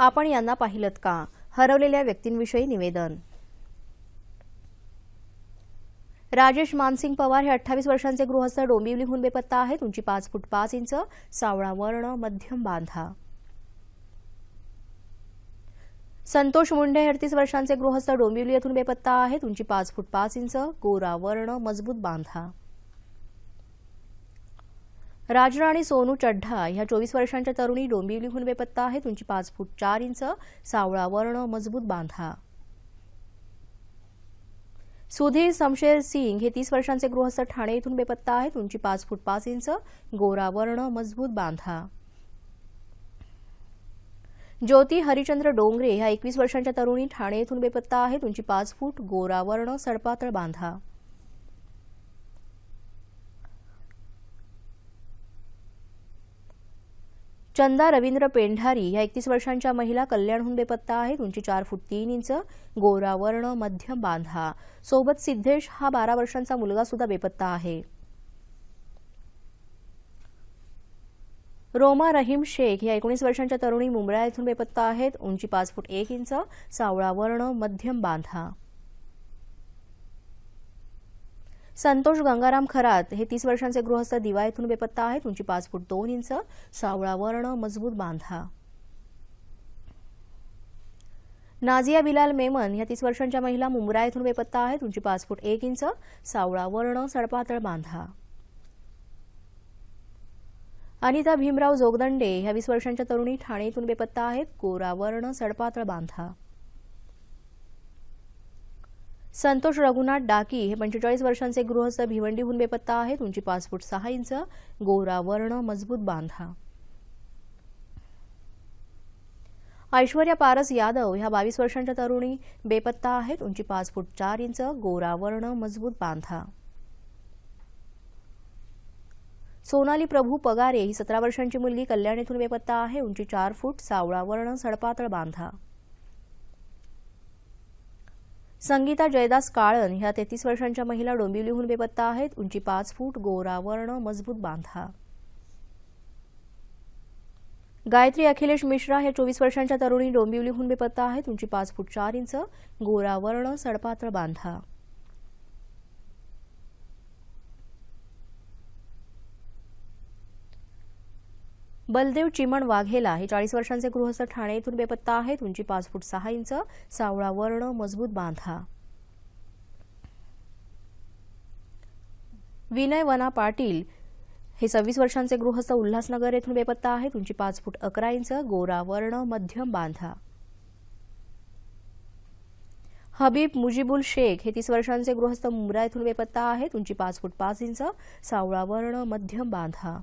आपण यांना पाहिलं का हरवलेल्या व्यक्तींविषयी निवेदन राजेश मानसिंग पवार हे अठ्ठावीस वर्षांचे गृहस्थ डोंबिवलीहून बेपत्ता आहेत उंची पाच फूट पाच इंच सावळा वर्ण मध्यम बांधा संतोष मुंडे हे अडतीस वर्षांचे गृहस्थ डोंबिवली येथून बेपत्ता आहेत उंची पाच फूट पाच इंच गोरा वर्ण मजबूत बांधा राजराणी आणि सोनू चड्ढा ह्या चोवीस वर्षांच्या तरुणी डोंबिवलीहून बेपत्ता आहेत उंची पाच फूट चार इंच सावळा वर्ण मजबूत बांधा सुधीर समशेर सिंग हे तीस वर्षांचे गृहस्थ ठाणे इथून बेपत्ता आहेत उंची पाच फूट पाच इंच गोरा वर्ण मजबूत बांधा ज्योती हरिचंद्र डोंगरे ह्या एकवीस वर्षांच्या तरुणी ठाणे इथून बेपत्ता आहेत उंची पाच फूट गोरा वर्ण सडपातळ बांधा चंदा रवींद्र पेंढारी या एकतीस वर्षांच्या महिला कल्याणहून बेपत्ता आहेत उंची चार फूट तीन इंच गोरावर्ण मध्यम बांधा सोबत सिद्धेश हा बारा वर्षांचा मुलगा सुद्धा बेपत्ता आहे रोमा रहीम शेख या एकोणीस वर्षांच्या तरुणी मुंबळा येथून बेपत्ता आहेत उंची पाच फूट एक इंच सावळा वर्ण मध्यम बांधा संतोष गंगाराम खरात हे तीस वर्षांचे गृहस्थ दिवा येथून बेपत्ता आहेत उंची पाच फूट दोन इंच सावळा वर्ण मजबूत बांधा नाझिया बिलाल मेमन या तीस वर्षांच्या महिला मुंब्रा येथून बेपत्ता आहेत उंची पाच फूट एक इंच सावळा वर्ण सडपातळ बांधा अनिता भीमराव जोगदंडे ह्या वीस वर्षांच्या तरुणी ठाणे येथून बेपत्ता आहेत कोरा वर्ण सडपातळ बांधा संतोष रघुनाथ डाकी हे पंचेचाळीस वर्षांचे गृहस्थ भिवंडीहून बेपत्ता आहेत उंची पाच फूट सहा इंच गोरा वर्ण मजबूत बांधा ऐश्वर्या पारस यादव ह्या बावीस वर्षांच्या तरुणी बेपत्ता आहेत उंची पाच फूट चार इंच गोरा वर्ण मजबूत बांधा सोनाली प्रभू पगारे ही सतरा वर्षांची मुलगी कल्याण येथून बेपत्ता आहे उंची चार फूट सावळा वर्ण सडपातळ बांधा संगीता जयदास काळन ह्या तेहतीस वर्षांच्या महिला डोंबिवलीहून बेपत्ता आहेत उंची पाच फूट गोरावर्ण मजबूत बांधा गायत्री अखिलेश मिश्रा ह्या चोवीस वर्षांच्या तरुणी डोंबिवलीहून बेपत्ता आहेत उंची पाच फूट चार इंच गोरावर्ण सडपात्र बांधा बलदेव चिमण वाघेला हे चाळीस वर्षांचे गृहस्थ ठाणे येथून बेपत्ता आहेत उंची पाच फूट सहा इंच सावळा वर्ण मजबूत बांधा विनय वना पाटील हे सव्वीस वर्षांचे गृहस्थ उल्हासनगर येथून बेपत्ता आहेत उंची पाच फूट अकरा इंच गोरा वर्ण मध्यम बांधा हबीब मुजीबुल शेख हे तीस वर्षांचे गृहस्थ मुंब्रा येथून बेपत्ता आहेत उंची पाच फूट पाच इंच सावळा वर्ण मध्यम बांधा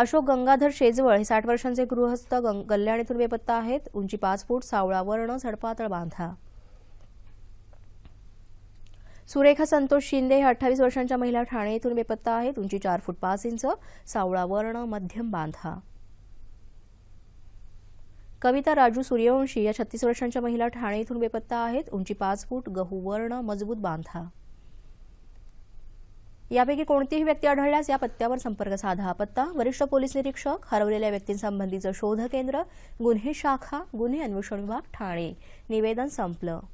अशोक गंगाधर शेजवळ हे साठ वर्षांचे गृहस्थ गल्ल्याणीतून बेपत्ता बेपत्ता आहेत उंची पाच फूट सावळा वर्ण झडपातळ बांधा सुरेखा संतोष शिंदे हे अठ्ठावीस वर्षांच्या महिला ठाणे येथून बेपत्ता आहेत उंची चार फूट पाच इंच सावळा वर्ण मध्यम बांधा कविता राजू सूर्यवंशी या छत्तीस वर्षांच्या महिला ठाणे येथून बेपत्ता आहेत उंची पाच फूट गहू वर्ण मजबूत बांधा यापैकी कोणतीही व्यक्ती आढळल्यास या पत्त्यावर संपर्क साधा पत्ता वरिष्ठ पोलीस निरीक्षक हरवलेल्या व्यक्तींसंबंधीचं शोध केंद्र गुन्हे शाखा गुन्हे अन्वेषण विभाग ठाणे निवेदन संपलं